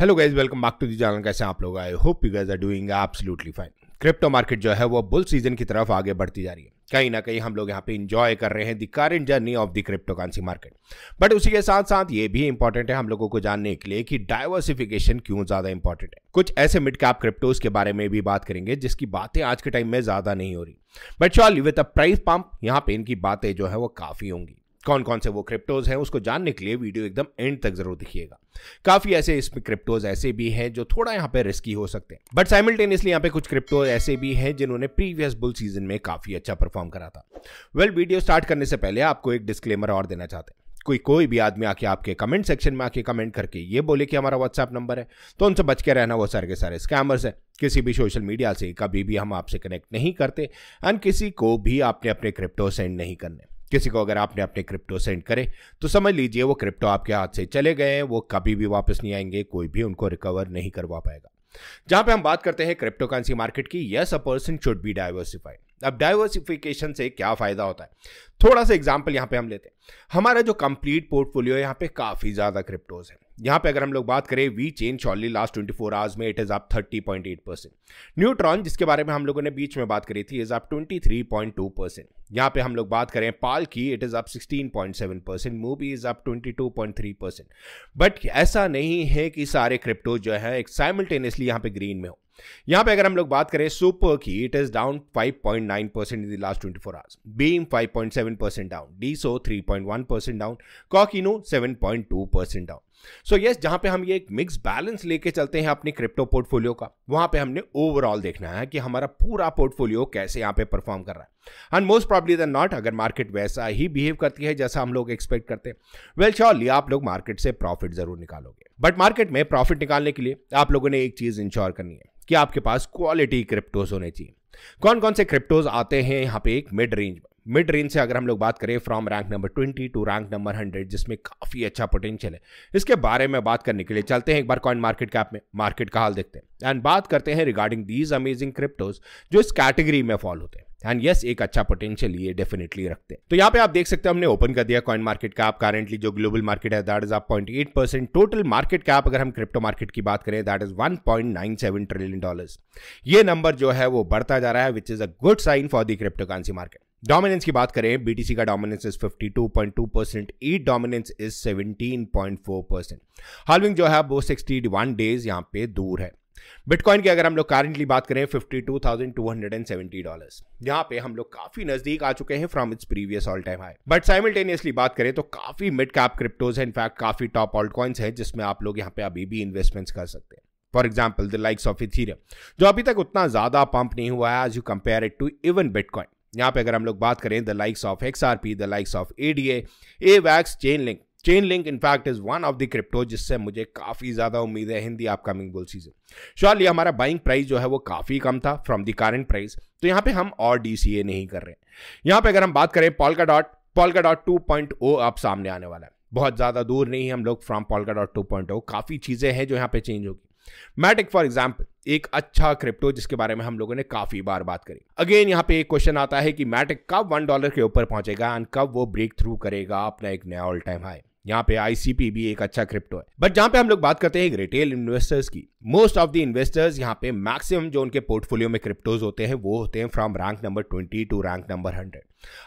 hello guys welcome back to the channel कैसे आप लोग I hope you guys are doing absolutely fine crypto market जो है वो बुल सीजन की तरफ आगे बढ़ती जा रही है कहीं ना कहीं हम लोग यहाँ पे इंजॉय कर रहे हैं the current journey of the crypto currency market but उसी के साथ साथ ये भी इंपॉर्टेंट है हम लोगों को जानने के लिए कि डाइवर्सिफिकेशन क्यों ज्यादा इंपॉर्टेंट है कुछ ऐसे मिड कैप क्रिप्टोज के बारे में भी बात करेंगे जिसकी बातें आज के टाइम में ज्यादा नहीं हो रही but shall with a price pump यहाँ पे इनकी बातें जो है वो काफी होंगी कौन कौन से वो क्रिप्टोज हैं उसको जानने के लिए वीडियो एकदम एंड तक जरूर दिखिएगा काफी ऐसे इसमें क्रिप्टोज ऐसे भी हैं जो थोड़ा यहाँ पे रिस्की हो सकते हैं बट साइमल्टेनियसली यहाँ पे कुछ क्रिप्टो ऐसे भी हैं जिन्होंने प्रीवियस बुल सीजन में काफी अच्छा परफॉर्म करा था वेल well, वीडियो स्टार्ट करने से पहले आपको एक डिस्क्लेमर और देना चाहते हैं कोई कोई भी आदमी आके आपके कमेंट सेक्शन में आके कमेंट करके ये बोले कि हमारा व्हाट्सएप नंबर है तो उनसे बच के रहना वो सारे के सारे स्कैमर्स हैं किसी भी सोशल मीडिया से कभी भी हम आपसे कनेक्ट नहीं करते एंड किसी को भी आपने अपने क्रिप्टो सेंड नहीं करने किसी को अगर आपने अपने क्रिप्टो सेंड करे तो समझ लीजिए वो क्रिप्टो आपके हाथ से चले गए हैं वो कभी भी वापस नहीं आएंगे कोई भी उनको रिकवर नहीं करवा पाएगा जहां पे हम बात करते हैं क्रिप्टो करेंसी मार्केट की yes a person should be diversified अब डाइवर्सिफिकेशन से क्या फ़ायदा होता है थोड़ा सा एग्जाम्पल यहाँ पे हम लेते हैं हमारा जो कंप्लीट पोर्टफोलियो है यहाँ पे काफ़ी ज़्यादा क्रिप्टोज है यहाँ पे अगर हम लोग बात करें VeChain surely last 24 hours में इट इज़ आप 30.8 परसेंट न्यूट्रॉन जिसके बारे में हम लोगों ने बीच में बात करी थी इज़ आप 23.2 परसेंट यहाँ पे हम लोग बात करें पाल की इट इज़ आप 16.7 परसेंट मूवी इज़ आप 22.3 परसेंट बट ऐसा नहीं है कि सारे क्रिप्टो जो है एक साइमल्टेनियसली यहाँ पे ग्रीन में हो यहां पे अगर हम लोग बात करें सुपर की it is down 5.9 percent in the last 24 four hours Beam 5.7 percent down DeSo 3.1 percent down कॉकिनो 7.2 percent down so so yes yes, जहां पे हम ये एक मिक्स बैलेंस लेके चलते हैं अपनी क्रिप्टो पोर्टफोलियो का वहां पे हमने ओवरऑल देखना है कि हमारा पूरा पोर्टफोलियो कैसे यहां पे परफॉर्म कर रहा है एंड मोस्ट प्रॉब्ली नॉट अगर मार्केट वैसा ही बिहेव करती है जैसा हम लोग एक्सपेक्ट करते हैं वेल श्योरली आप लोग मार्केट से प्रॉफिट जरूर निकालोगे बट मार्केट में प्रॉफिट निकालने के लिए आप लोगों ने एक चीज इंश्योर करनी है कि आपके पास क्वालिटी क्रिप्टोज होने चाहिए कौन कौन से क्रिप्टोज आते हैं यहाँ पे एक मिड रेंज में मिड रेंज से अगर हम लोग बात करें from rank number twenty to rank number hundred जिसमें काफ़ी अच्छा पोटेंशियल है इसके बारे में बात करने के लिए चलते हैं एक बार कॉइन मार्केट कैप में मार्केट का हाल देखते हैं एंड बात करते हैं रिगार्डिंग दीज अमेजिंग क्रिप्टोज जो इस कैटेगरी में फॉल होते हैं एंड यस एक अच्छा पोटेंशियल ये डेफिनेटली रखते हैं तो यहाँ पे आप देख सकते हैं हमने ओपन कर दिया कॉइन मार्केट कैप करेंटली जो ग्लोबल मार्केट है दैट इज आप point eight percent total market cap अगर हम क्रिप्टो मार्केट की बात करें that is one point nine seven trillion dollar ये नंबर जो है वो बढ़ता जा रहा है which is a good sign for the crypto currency market dominance की बात करें बीटीसी का dominance is 52.2 percent E dominance is 17.4 percent halving जो है वो 61 डेज यहां पे दूर है बिटकॉइन की अगर हम लोग करंटली बात करें fifty two thousand two hundred and seventy dollar यहाँ पे हम लोग काफी नजदीक आ चुके हैं from its previous all time high but simultaneously बात करें तो काफी मिड कैप क्रिप्टोज है इनफैक्ट काफी टॉप ऑल्ट कॉइन्स है जिसमें आप लोग यहाँ पे अभी भी इन्वेस्टमेंट्स कर सकते हैं for example the likes of Ethereum जो अभी तक उतना ज्यादा पंप नहीं हुआ है as you compare it to even bitcoin यहाँ पे अगर हम लोग बात करें the likes of X R P the likes of A D A वैक्स Chainlink link in fact is one of the crypto जिससे मुझे काफ़ी ज़्यादा उम्मीद है हिंदी अपकमिंग बुल सीजन ये हमारा बाइंग प्राइस जो है वो काफ़ी कम था फ्रॉम द करेंट प्राइस तो यहाँ पे हम और डी नहीं कर रहे हैं यहाँ पे अगर हम बात करें Polkadot Polkadot two point O अब सामने आने वाला है बहुत ज़्यादा दूर नहीं हम लोग from Polkadot two point O काफ़ी चीज़ें हैं जो यहाँ पे चेंज होगी मैटिक फॉर एग्जाम्पल एक अच्छा क्रिप्टो जिसके बारे में हम लोगों ने काफी बार बात करी अगेन यहाँ पे एक क्वेश्चन आता है कि मैटिक कब वन डॉलर के ऊपर पहुंचेगा एंड कब वो ब्रेक थ्रू करेगा अपना एक नया ऑल टाइम हाई यहाँ पे आईसीपी भी एक अच्छा क्रिप्टो है बट जहाँ पे हम लोग बात करते हैं रिटेल इन्वेस्टर्स की मोस्ट ऑफ द इन्वेस्टर्स यहाँ पे मैक्सिमम जो उनके पोर्टफोलियो में क्रिप्टोज होते हैं वो होते हैं from rank number twenty to rank number hundred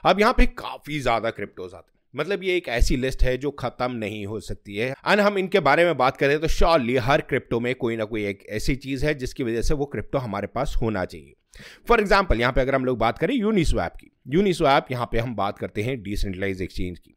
अब यहाँ पे काफी ज्यादा क्रिप्टोज आते हैं मतलब ये एक ऐसी लिस्ट है जो खत्म नहीं हो सकती है एंड हम इनके बारे में बात करें तो श्योरली हर क्रिप्टो में कोई ना कोई एक ऐसी चीज है जिसकी वजह से वो क्रिप्टो हमारे पास होना चाहिए फॉर एग्जाम्पल यहाँ पे अगर हम लोग बात करें यूनिस्वैप की यूनिस्वैप यहाँ पे हम बात करते हैं डिसेंट्रलाइज एक्सचेंज की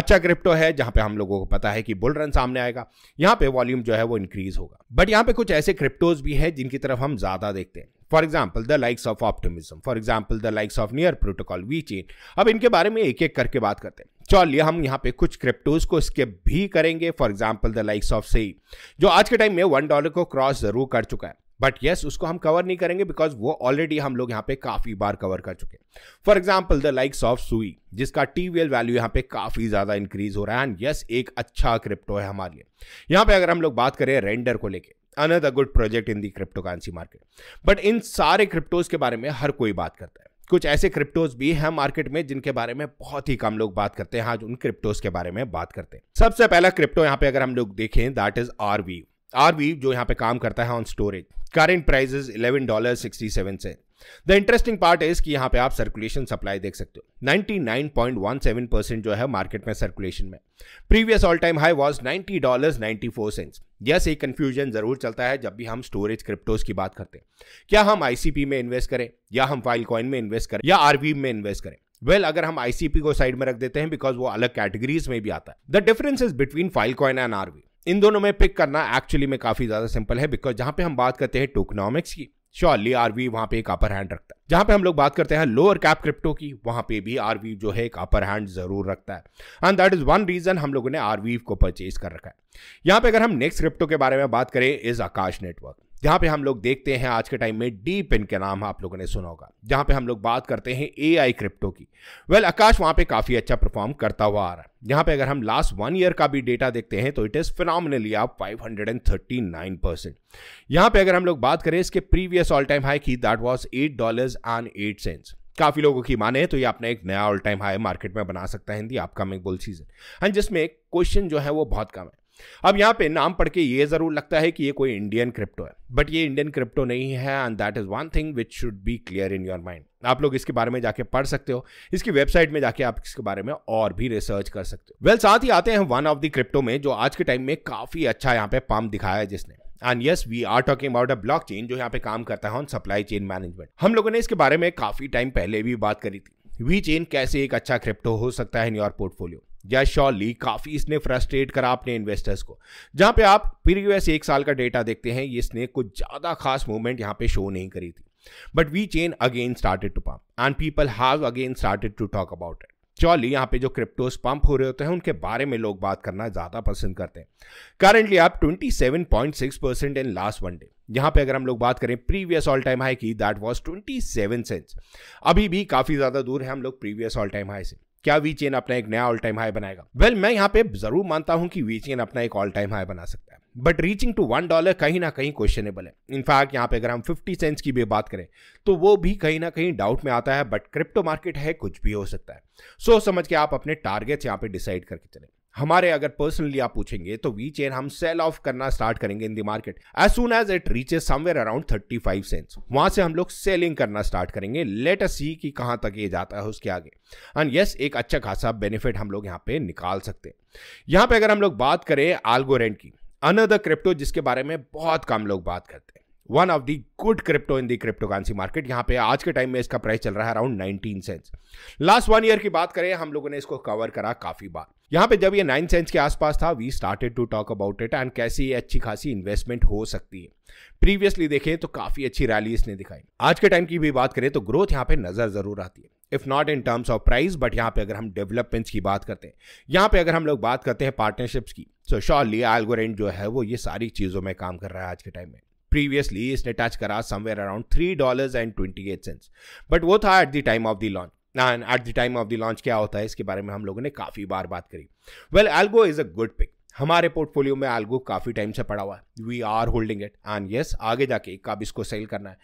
अच्छा क्रिप्टो है जहाँ पे हम लोगों को पता है कि बुल रन सामने आएगा यहाँ पे वॉल्यूम जो है वो इंक्रीज होगा बट यहाँ पे कुछ ऐसे क्रिप्टोज भी है जिनकी तरफ हम ज्यादा देखते हैं for example the likes of Optimism for example the likes of Near protocol VeChain अब इनके बारे में एक एक करके बात करते हैं चलिए हम यहाँ पे कुछ क्रिप्टोज को स्किप भी करेंगे for example the likes of Sei जो आज के टाइम में वन डॉलर को क्रॉस जरूर कर चुका है बट येस yes, उसको हम कवर नहीं करेंगे बिकॉज वो ऑलरेडी हम लोग यहाँ पे काफी बार कवर कर चुके हैं for example the likes of Sui जिसका टी वी एल वैल्यू यहाँ पे काफी ज्यादा इंक्रीज हो रहा है एंड यस yes, एक अच्छा क्रिप्टो है हमारे लिए यहाँ पे अगर हम लोग बात करें रेंडर को लेके another good project in the crypto currency market but इन सारे क्रिप्टोज के बारे में हर कोई बात करता है कुछ ऐसे क्रिप्टोज भी हैं मार्केट में जिनके बारे में बहुत ही कम लोग बात करते हैं हाँ, आज उन क्रिप्टोज के बारे में बात करते हैं सबसे पहला क्रिप्टो यहाँ पे अगर हम लोग देखें दैट इज आर आरवी जो यहाँ पे काम करता है on storage current price is eleven dollar sixty seven से द इंटरेस्टिंग पार्ट इज कि यहाँ पे आप सर्कुलेशन सप्लाई देख सकते हो 99.17 परसेंट जो है मार्केट में सर्कुलेशन में previous all time high was 90 dollars 94 cents yes एक कंफ्यूजन जरूर चलता है जब भी हम स्टोरेज क्रिप्टोज की बात करते हैं क्या हम आईसीपी में इन्वेस्ट करें या हम फाइल कॉइन में इन्वेस्ट करें या आरवी में इन्वेस्ट करें वेल well, अगर हम आईसीपी को साइड में रख देते हैं बिकॉज वो अलग कैटेगरीज में भी आता है the difference is between Filecoin and Arweave इन दोनों में पिक करना एक्चुअली में काफी ज्यादा सिंपल है बिकॉज जहां पे हम बात करते हैं टोकनॉमिक्स की श्योरली आरवी वहां पे एक अपर हैंड रखता है जहां पे हम लोग बात करते हैं लोअर कैप क्रिप्टो की वहां पे भी आरवी जो है एक अपर हैंड जरूर रखता है and that is one reason हम लोगों ने आरवी को परचेज कर रखा है यहां पे अगर हम नेक्स्ट क्रिप्टो के बारे में बात करें इज आकाश नेटवर्क जहां पे हम लोग देखते हैं आज के टाइम में डीप इन के नाम आप लोगों ने सुना होगा जहां पे हम लोग बात करते हैं ए आई क्रिप्टो की वेल well, आकाश वहां पे काफ़ी अच्छा परफॉर्म करता हुआ आ रहा है यहां पे अगर हम लास्ट वन ईयर का भी डेटा देखते हैं तो इट इज़ फिनॉमिनली आप नाइन परसेंट यहाँ पे अगर हम लोग बात करें इसके प्रीवियस ऑल टाइम हाई की that was eight dollar and eight cents काफ़ी लोगों की माने तो ये अपना एक नया ऑल टाइम हाई मार्केट में बना सकता है हिंदी आपका अपकमिंग बुल सीजन एंड जिसमें क्वेश्चन जो है वो बहुत कम है अब यहां पे नाम पढ़ के ये ज़रूर लगता है कि ये कोई इंडियन क्रिप्टो है बट ये इंडियन क्रिप्टो नहीं है and that is one thing which should be clear in your mind आप लोग इसके बारे में जाके पढ़ सकते हो इसकी वेबसाइट में जाके आप इसके बारे में और भी रिसर्च कर सकते हो वेल well, साथ ही आते हैं वन ऑफ द क्रिप्टो में जो आज के टाइम में काफ़ी अच्छा यहाँ पे पम्प दिखाया है जिसने and yes we are talking about a blockchain जो यहाँ पे काम करता है ऑन सप्लाई चेन मैनेजमेंट हम लोगों ने इसके बारे में काफ़ी टाइम पहले भी बात करी थी वी चेन कैसे एक अच्छा क्रिप्टो हो सकता है इन योर पोर्टफोलियो या शॉली काफ़ी इसने फ्रस्ट्रेट करा अपने इन्वेस्टर्स को जहां पे आप प्रीवियस एक साल का डेटा देखते हैं इसने कुछ ज़्यादा खास मूवमेंट यहां पे शो नहीं करी थी but VeChain again started to pump and people have again started to talk about it चौली यहाँ पे जो क्रिप्टोज पंप हो रहे होते हैं उनके बारे में लोग बात करना ज़्यादा पसंद करते हैं करंटली आप 27.6 percent in last one day यहाँ पे अगर हम लोग बात करें प्रीवियस ऑल टाइम हाई की दैट वाज 27 सेंस अभी भी काफ़ी ज़्यादा दूर है हम लोग प्रीवियस ऑल टाइम हाई से क्या वी चेन अपना एक नया ऑल टाइम हाई बनाएगा वेल well, मैं यहाँ पे जरूर मानता हूँ कि वी चेन अपना एक ऑल टाइम हाई बना सकता है but reaching to one dollar कहीं ना कहीं क्वेश्चनेबल है इनफैक्ट यहाँ पे अगर हम फिफ्टी सेंट्स की भी बात करें तो वो भी कहीं ना कहीं डाउट में आता है बट क्रिप्टो मार्केट है कुछ भी हो सकता है सो so, समझ के आप अपने टारगेट्स यहाँ पे डिसाइड करके चले हमारे अगर पर्सनली आप पूछेंगे तो वी चेन हम सेल ऑफ करना स्टार्ट करेंगे in the market as soon as it reaches somewhere around thirty five cents वहां से हम लोग सेलिंग करना स्टार्ट करेंगे लेट अस सी कि कहां तक ये जाता है उसके आगे एंड यस yes, एक अच्छा खासा बेनिफिट हम लोग यहाँ पे निकाल सकते हैं यहाँ पे अगर हम लोग बात करें आलगोरेंट की अनदर क्रिप्टो जिसके बारे में बहुत कम लोग बात करते हैं one of the good crypto in the crypto market यहाँ पे आज के टाइम में इसका प्राइस चल रहा है around 19 cents last one year की बात करें हम लोगों ने इसको कवर करा काफी बार यहाँ पे जब ये नाइन सेंस के आसपास था we started to talk about it and कैसी अच्छी खासी इन्वेस्टमेंट हो सकती है प्रीवियसली देखें तो काफी अच्छी रैली इसने दिखाई आज के टाइम की भी बात करें तो ग्रोथ यहाँ पे नजर जरूर आती है if not in terms of price but यहाँ पे अगर हम डेवलपमेंट्स की बात करते हैं यहाँ पे अगर हम लोग बात करते हैं पार्टनरशिप्स की सो श्योरली एल्गोरेंट जो है वो ये सारी चीजों में काम कर रहा है आज के टाइम में प्रीवियसली इसने टच करा somewhere around three dollar and twenty eight cents but वो था at the time of the launch ना at the time of the launch क्या होता है इसके बारे में हम लोगों ने काफ़ी बार बात करी well Algo is a good pick हमारे पोर्टफोलियो में एल्गो काफ़ी टाइम से पड़ा हुआ है we are holding it and yes आगे जाके कब इसको सेल करना है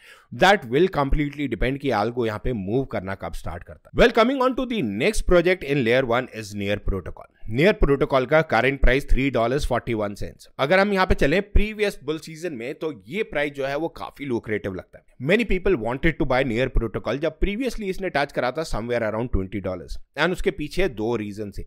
दैट विल कंप्लीटली डिपेंड कि एल्गो यहाँ पे मूव करना कब स्टार्ट करता है well coming on to the next project in layer one is Near protocol Near protocol का current price three dollar forty one sense अगर हम यहाँ पे चले प्रीवियस बुल सीजन में तो ये प्राइस जो है वो काफी लोक्रेटिव लगता है many people wanted to buy Near protocol जब प्रीवियसली इसने टच करा था somewhere around twenty dollar and उसके पीछे दो रीजन थे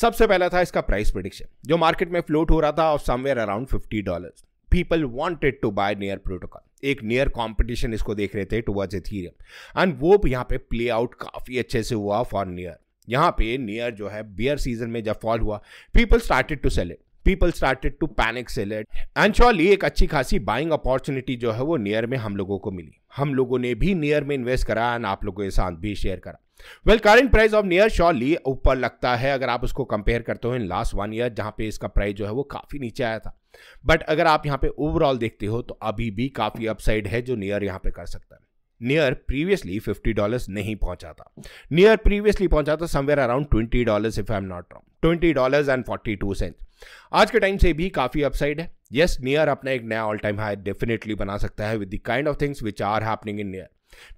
सबसे पहला था इसका प्राइस प्रोडिक्शन जो मार्केट में फ्लोट हो रहा था of somewhere around fifty dollar people wanted to buy Near protocol एक नियर कॉम्पिटिशन इसको देख रहे थे टूवर्ड्स एथीरियम एंड वो यहाँ पे प्ले आउट काफी अच्छे से हुआ फॉर नियर यहाँ पे नियर जो है बियर सीजन में जब फॉल हुआ people started to sell it people started to panic sell it and surely एक अच्छी खासी बाइंग अपॉर्चुनिटी जो है वो नियर में हम लोगों को मिली हम लोगों ने भी नियर में इन्वेस्ट करा एंड आप लोगों के साथ भी शेयर करा well current price of Near surely ऊपर लगता है अगर आप उसको कंपेयर करते हो इन लास्ट वन ईयर जहाँ पे इसका प्राइस जो है वो काफ़ी नीचे आया था बट अगर आप यहाँ पे ओवरऑल देखते हो तो अभी भी काफ़ी अपसाइड है जो नियर यहाँ पे कर सकता है नियर प्रीवियसली फिफ्टी डॉलर्स नहीं पहुंचा था नियर प्रीवियसली पहुंचा था somewhere around twenty dollar if I am not wrong twenty dollars and forty two cent आज के टाइम से भी काफ़ी अपसाइड है यस yes, नियर अपना एक नया ऑल टाइम हाई डेफिनेटली बना सकता है with the kind of things which are happening in Near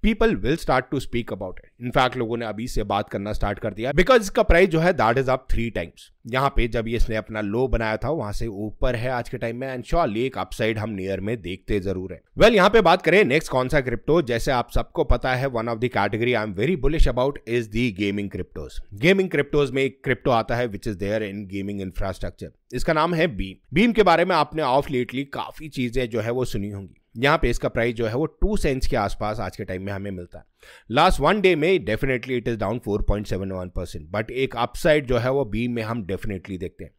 people will start to speak about it in fact लोगों ने अभी से बात करना स्टार्ट कर दिया बिकॉज इसका प्राइस जो है that is up three times यहाँ पे जब इसने अपना लो बनाया था वहां से ऊपर है आज के टाइम में एंड श्योर एक अपसाइड हम नियर में देखते जरूर है वेल well, यहाँ पे बात करें नेक्स्ट कौन सा क्रिप्टो जैसे आप सबको पता है one of the category I am very bullish about is the gaming cryptos gaming cryptos में एक क्रिप्टो आता है which is there in gaming infrastructure इसका नाम है बीम बीम के बारे में आपने ऑफ लेटली काफी चीजें जो है वो सुनी होंगी यहाँ पे इसका प्राइस जो है वो टू सेंट्स के आसपास आज के टाइम में हमें मिलता है लास्ट वन डे में definitely it is down 4.71 percent but एक अपसाइड जो है वो बीम में हम डेफिनेटली देखते हैं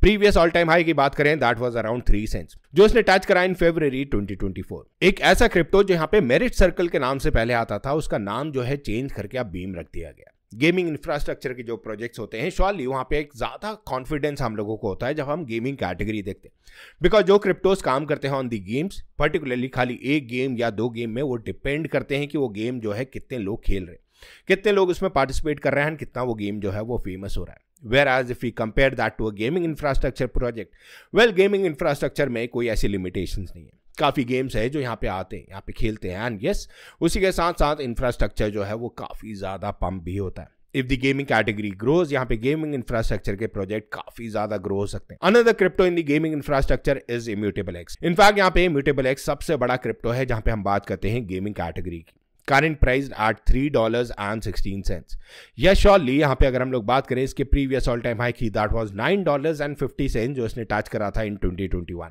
प्रीवियस ऑल टाइम हाई की बात करें that was around three cents जो इसने टच करा इन फेब्रवरी 2024 एक ऐसा क्रिप्टो जो यहां पे मेरिट सर्कल के नाम से पहले आता था उसका नाम जो है चेंज करके अब बीम रख दिया गया गेमिंग इंफ्रास्ट्रक्चर के जो प्रोजेक्ट्स होते हैं श्योरली वहाँ पे एक ज़्यादा कॉन्फिडेंस हम लोगों को होता है जब हम गेमिंग कैटेगरी देखते हैं बिकॉज जो क्रिप्टोज काम करते हैं ऑन दी गेम्स पर्टिकुलरली खाली एक गेम या दो गेम में वो डिपेंड करते हैं कि वो गेम जो है कितने लोग खेल रहे हैं कितने लोग उसमें पार्टिसिपेट कर रहे हैं कितना वो गेम जो है वो फेमस हो रहा है whereas if you compare that to a gaming infrastructure project well gaming infrastructure में कोई ऐसी लिमिटेशन नहीं है काफ़ी गेम्स है जो यहाँ पे आते हैं यहाँ पे खेलते हैं एंड यस उसी के साथ साथ इंफ्रास्ट्रक्चर जो है वो काफ़ी ज़्यादा पम्प भी होता है if the gaming category grows यहाँ पे गेमिंग इंफ्रास्ट्रक्चर के प्रोजेक्ट काफी ज्यादा ग्रो हो सकते हैं another crypto in the gaming infrastructure is Immutable X in fact यहाँ पे इम्यूटेबल एक्स सबसे बड़ा क्रिप्टो है जहाँ पे हम बात करते हैं गेमिंग कैटेगरी की current price at three dollar and sixteen cents यह श्योरली यहाँ पे अगर हम लोग बात करें इसके प्रीवियस ऑल टाइम हाई की that was nine dollar and fifty cent जो इसने टच करा था in twenty twenty one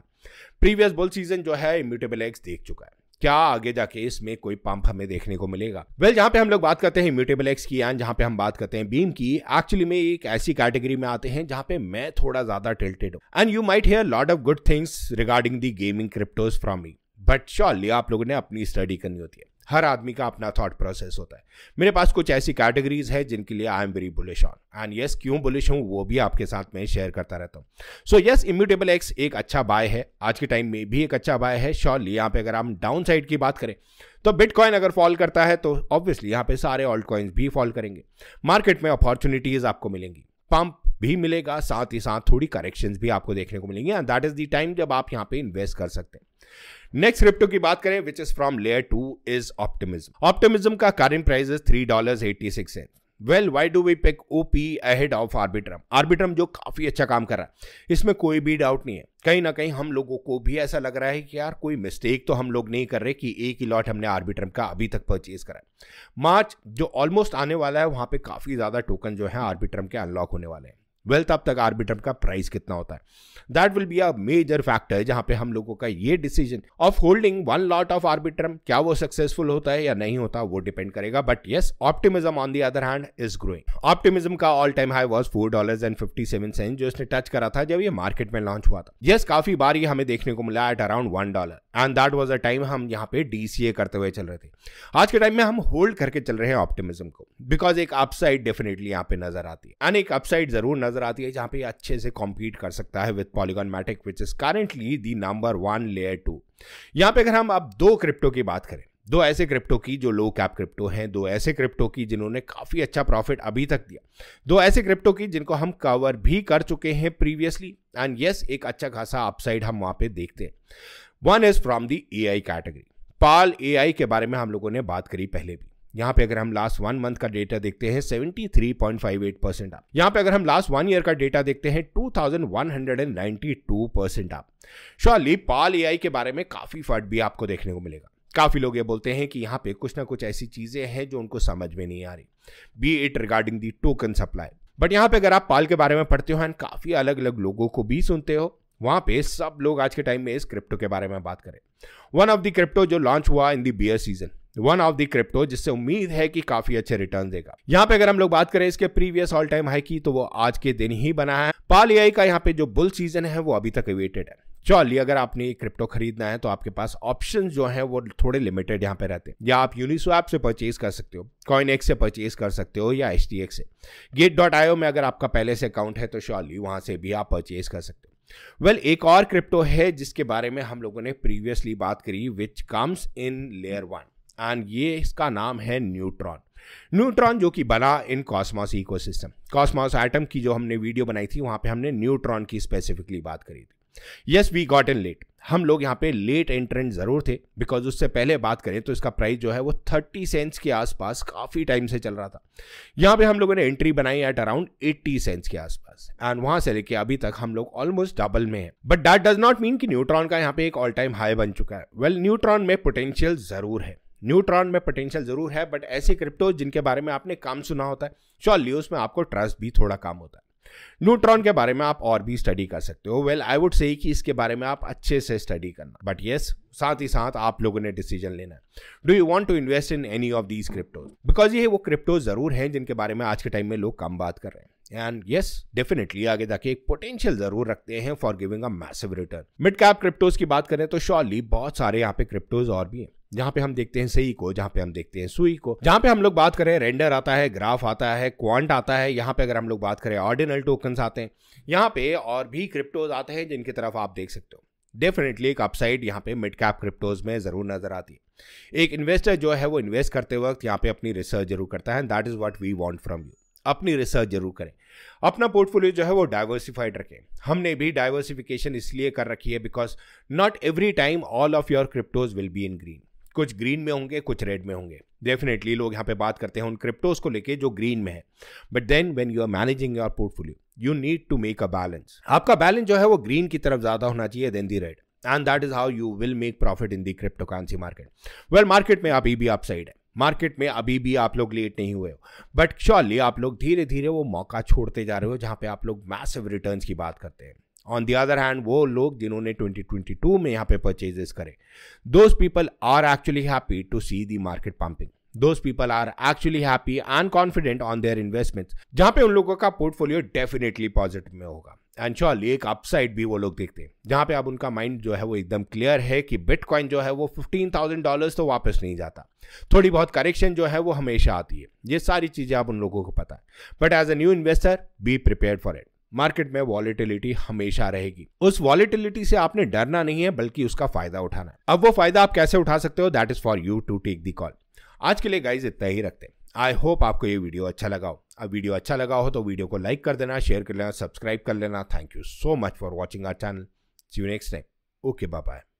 previous bull season जो है इम्यूटेबल एक्स देख चुका है क्या आगे जाके इसमें कोई पंप हमें देखने को मिलेगा वेल well, जहां पे हम लोग बात करते हैं इम्यूटेबल एक्स की एंड जहां पे हम बात करते हैं बीम की एक्चुअली में एक ऐसी कैटेगरी में आते हैं जहां पे मैं थोड़ा ज्यादा टिल्टेड हूं and you might hear lot of good things regarding the gaming cryptos from me but surely आप लोगों ने अपनी स्टडी करनी होती है हर आदमी का अपना थॉट प्रोसेस होता है मेरे पास कुछ ऐसी कैटेगरीज है जिनके लिए I am very bullish on and yes क्यों बुलिश हूँ वो भी आपके साथ मैं शेयर करता रहता हूँ सो यस इम्यूटेबल एक्स एक अच्छा बाय है आज के टाइम में भी एक अच्छा बाय है श्योरली यहाँ पे अगर हम डाउन साइड की बात करें तो बिटकॉइन अगर फॉल करता है तो ऑब्वियसली यहाँ पर सारे ऑल्ट कॉइन्स भी फॉल करेंगे मार्केट में अपॉर्चुनिटीज आपको मिलेंगी पंप भी मिलेगा साथ ही साथ थोड़ी करेक्शंस भी आपको देखने को मिलेंगी and that is the time जब आप यहाँ पे इन्वेस्ट कर सकते हैं नेक्स्ट क्रिप्टो की बात करें which is from layer two is Optimism Optimism का current price is three dollar eighty six है well why do we pick O P ahead of Arbitrum Arbitrum जो काफ़ी अच्छा काम कर रहा है इसमें कोई भी डाउट नहीं है कहीं ना कहीं हम लोगों को भी ऐसा लग रहा है कि यार कोई मिस्टेक तो हम लोग नहीं कर रहे कि एक ही लॉट हमने आर्बिट्रम का अभी तक परचेज करा है मार्च जो ऑलमोस्ट आने वाला है वहां पे काफ़ी ज़्यादा टोकन जो है आर्बिट्रम के अनलॉक होने वाले हैं वेल्थ अप तक आर्बिटम का प्राइस कितना होता है that will be a major factor जहां पे हम लोगों का ये decision of holding one lot of Arbitrum क्या वो सक्सेसफुल होता है या नहीं होता वो डिपेंड करेगा but yes Optimism on the other hand is growing Optimism का all time high was four dollar and fifty seven cent जो इसने टच करा था जब ये मार्केट में लॉन्च हुआ था येस yes, काफी बार ये हमें देखने को मिला at around one dollar and that was a time हम यहाँ पे डीसीए करते हुए चल रहे थे आज के टाइम में हम होल्ड करके चल रहे हैं ऑप्टिमिज्म को बिकॉज एक अपसाइड डेफिनेटली यहाँ पे नजर आती है एंड एक अपसाइड जरूर नजर नज़र आती है जहां पे अच्छे से कॉम्पीट कर सकता है with Polygon Matic which is currently the number one layer two यहां पे अगर हम अब दो क्रिप्टो की बात करें दो ऐसे क्रिप्टो की जो लो कैप क्रिप्टो हैं दो ऐसे क्रिप्टो की जिन्होंने काफ़ी अच्छा प्रॉफिट अभी तक दिया दो ऐसे क्रिप्टो की जिनको हम कवर भी कर चुके हैं प्रीवियसली एंड यस एक अच्छा खासा अपसाइड हम वहाँ पे देखते हैं one is from the A category पाल ए के बारे में हम लोगों ने बात करी पहले भी यहाँ पे अगर हम लास्ट वन मंथ का डेटा देखते हैं seventy three point five eight percent आप यहाँ पे अगर हम लास्ट वन ईयर का डेटा देखते हैं two thousand one hundred and two percent आप शॉली पाल ए के बारे में काफ़ी फर्ट भी आपको देखने को मिलेगा काफ़ी लोग ये बोलते हैं कि यहाँ पे कुछ ना कुछ ऐसी चीज़ें हैं जो उनको समझ में नहीं आ रही be it regarding the token supply but यहाँ पे अगर आप पाल के बारे में पढ़ते हो एंड काफ़ी अलग अलग लोगों को भी सुनते हो वहाँ पे सब लोग आज के टाइम में इस क्रिप्टो के बारे में बात करें वन ऑफ द क्रिप्टो जो लॉन्च हुआ in the bear season one of the crypto जिससे उम्मीद है कि काफी अच्छे रिटर्न देगा यहाँ पे अगर हम लोग बात करें इसके प्रीवियस ऑल टाइम हाई की तो वो आज के दिन ही बना है पाल ए का यहाँ पे जो बुल सीजन है वो अभी तक अवेटेड है चौली अगर आपने क्रिप्टो खरीदना है तो आपके पास ऑप्शन जो है वो थोड़े लिमिटेड यहाँ पे रहते हैं या आप यूनिस्वैप से परचेज कर सकते हो कॉइन एक्स से परचेज कर सकते हो या एच डी से गेट डॉट आईओ में अगर आपका पहले से अकाउंट है तो शॉली वहां से भी आप परचेज कर सकते हो वेल well, एक और क्रिप्टो है जिसके बारे में हम लोगों ने प्रीवियसली बात करी which comes in layer one and ये इसका नाम है न्यूट्रॉन न्यूट्रॉन जो कि बना in Cosmos ecosystem Cosmos Atom की जो हमने वीडियो बनाई थी वहां पे हमने न्यूट्रॉन की स्पेसिफिकली बात करी थी yes we got in late हम लोग यहाँ पे लेट एंट्रेंट जरूर थे बिकॉज उससे पहले बात करें तो इसका प्राइस जो है वो थर्टी सेंट्स के आसपास काफ़ी टाइम से चल रहा था यहाँ पे हम लोगों ने एंट्री बनाई एट अराउंड एट्टी सेंट्स के आसपास एंड वहां से लेके अभी तक हम लोग ऑलमोस्ट डबल में है but that does not mean कि न्यूट्रॉन का यहाँ पे एक ऑल टाइम हाई बन चुका है वेल well, न्यूट्रॉन में पोटेंशियल जरूर है न्यूट्रॉन में पोटेंशियल ज़रूर है बट ऐसे क्रिप्टो जिनके बारे में आपने काम सुना होता है श्योर लियोस में आपको ट्रस्ट भी थोड़ा काम होता है न्यूट्रॉन के बारे में आप और भी स्टडी कर सकते हो वेल आई वुड से कि इसके बारे में आप अच्छे से स्टडी करना बट येस yes, साथ ही साथ आप लोगों ने डिसीजन लेना है do you want to invest in any of these cryptos because ये वो क्रिप्टो जरूर हैं जिनके बारे में आज के टाइम में लोग कम बात कर रहे हैं एंड यस डेफिनेटली आगे जाके एक पोटेंशियल जरूर रखते हैं for giving a massive return mid cap cryptos की बात करें तो श्योरली बहुत सारे यहाँ पे क्रिप्टोज और भी हैं जहाँ पे हम देखते हैं सही को जहाँ पे हम देखते हैं सुई को जहाँ पे हम लोग बात करें रेंडर आता है ग्राफ आता है क्वांट आता है यहाँ पे अगर हम लोग बात करें ऑर्डिनल टोकन्स आते हैं यहाँ पे और भी क्रिप्टोज आते हैं जिनकी तरफ आप देख सकते हो डेफिनेटली एक अपसाइड यहाँ पे मिड कैप क्रिप्टोज में ज़रूर नज़र आती है एक इन्वेस्टर जो है वो इन्वेस्ट करते वक्त यहाँ पे अपनी रिसर्च जरूर करता है that is what we want from you अपनी रिसर्च जरूर करें अपना पोर्टफोलियो जो है वो डाइवर्सिफाइड रखें हमने भी डाइवर्सिफिकेशन इसलिए कर रखी है because not every time all of your cryptos will be in green कुछ ग्रीन में होंगे कुछ रेड में होंगे डेफिनेटली लोग यहाँ पे बात करते हैं उन क्रिप्टोज को लेके जो ग्रीन में है but then when you are managing your portfolio you need to make a balance आपका बैलेंस जो है वो ग्रीन की तरफ ज़्यादा होना चाहिए then the red and that is how you will make profit in the crypto currency market well market में अभी भी अपसाइड है मार्केट में अभी भी आप लोग लेट नहीं हुए हो बट श्योरली आप लोग धीरे धीरे वो मौका छोड़ते जा रहे हो जहाँ पे आप लोग मैसिव रिटर्न की बात करते हैं ऑन द अदर हैंड वो लोग जिन्होंने 2022 में यहाँ पे परचेजेस करे those people are actually happy to see the market pumping those people are actually happy and confident on their investments जहाँ पे उन लोगों का पोर्टफोलियो डेफिनेटली पॉजिटिव में होगा एंड श्योर एक अपसाइड भी वो लोग देखते हैं जहाँ पे अब उनका माइंड जो है वो एकदम क्लियर है कि बिटकॉइन जो है वो फिफ्टीन थाउजेंड डॉलर्स तो वापस नहीं जाता थोड़ी बहुत करेक्शन जो है वो हमेशा आती है ये सारी चीज़ें आप उन लोगों को पता है but as a new investor be prepare for it market में वॉलिटिलिटी हमेशा रहेगी उस वॉलिटिलिटी से आपने डरना नहीं है बल्कि उसका फायदा उठाना है अब वो फायदा आप कैसे उठा सकते हो that is for you to take the call आज के लिए गाइज इतना ही रखते हैं आई होप आपको ये वीडियो अच्छा लगा हो अब वीडियो अच्छा लगा हो तो वीडियो को लाइक कर देना शेयर कर लेना सब्सक्राइब कर लेना thank you so much for watching our channel see you next time okay bye